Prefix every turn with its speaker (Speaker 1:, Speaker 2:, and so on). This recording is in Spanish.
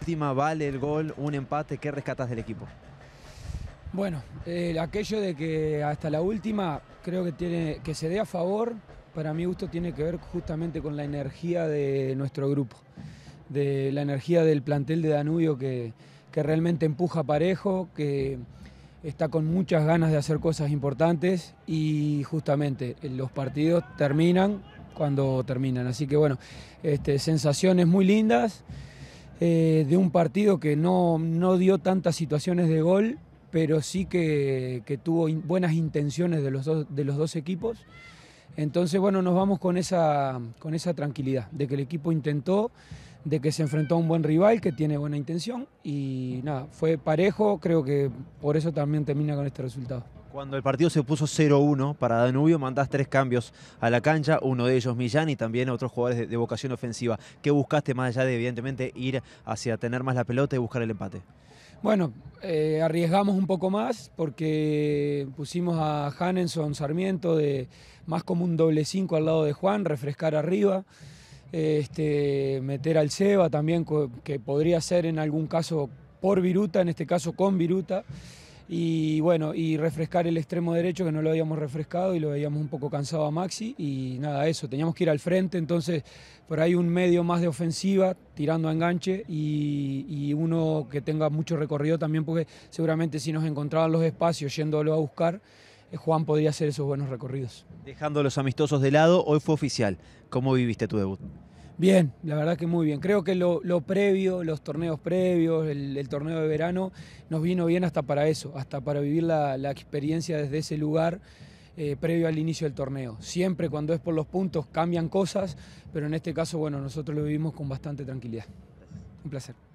Speaker 1: última vale el gol, un empate, ¿qué rescatas del equipo?
Speaker 2: Bueno, eh, aquello de que hasta la última creo que, tiene, que se dé a favor, para mi gusto tiene que ver justamente con la energía de nuestro grupo, de la energía del plantel de Danubio que, que realmente empuja parejo, que está con muchas ganas de hacer cosas importantes y justamente los partidos terminan cuando terminan. Así que bueno, este, sensaciones muy lindas. Eh, de un partido que no, dio tantas situaciones de gol, pero sí que, tuvo buenas intenciones de los, dos, de los dos equipos. Entonces, bueno, nos vamos con esa, con esa tranquilidad, de que el equipo intentó, de que se enfrentó a un buen rival que tiene buena intención y nada, fue parejo, creo que por eso también termina con este resultado.
Speaker 1: Cuando el partido se puso 0-1 para Danubio, mandás tres cambios a la cancha, uno de ellos Millán y también otros jugadores de, vocación ofensiva. ¿Qué buscaste más allá de, evidentemente, ir hacia tener más la pelota y buscar el empate?
Speaker 2: Bueno, eh, arriesgamos un poco más porque pusimos a Hannenson Sarmiento de más como un doble 5 al lado de Juan, refrescar arriba. Este, meter al Seba también, que podría ser en algún caso por Viruta, en este caso con Viruta y bueno, y refrescar el extremo derecho que no lo habíamos refrescado y lo veíamos un poco cansado a Maxi y nada, eso, teníamos que ir al frente, entonces por ahí un medio más de ofensiva tirando a enganche y, uno que tenga mucho recorrido también porque seguramente si nos encontraban los espacios yéndolo a buscar, eh, Juan podría hacer esos buenos recorridos.
Speaker 1: Dejando los amistosos de lado, hoy fue oficial. ¿Cómo viviste tu debut?
Speaker 2: Bien, la verdad que muy bien. Creo que lo, previo, los torneos previos, el, torneo de verano, nos vino bien hasta para eso, hasta para vivir la, experiencia desde ese lugar eh, previo al inicio del torneo. Siempre cuando es por los puntos cambian cosas, pero en este caso, bueno, nosotros lo vivimos con bastante tranquilidad. Un placer.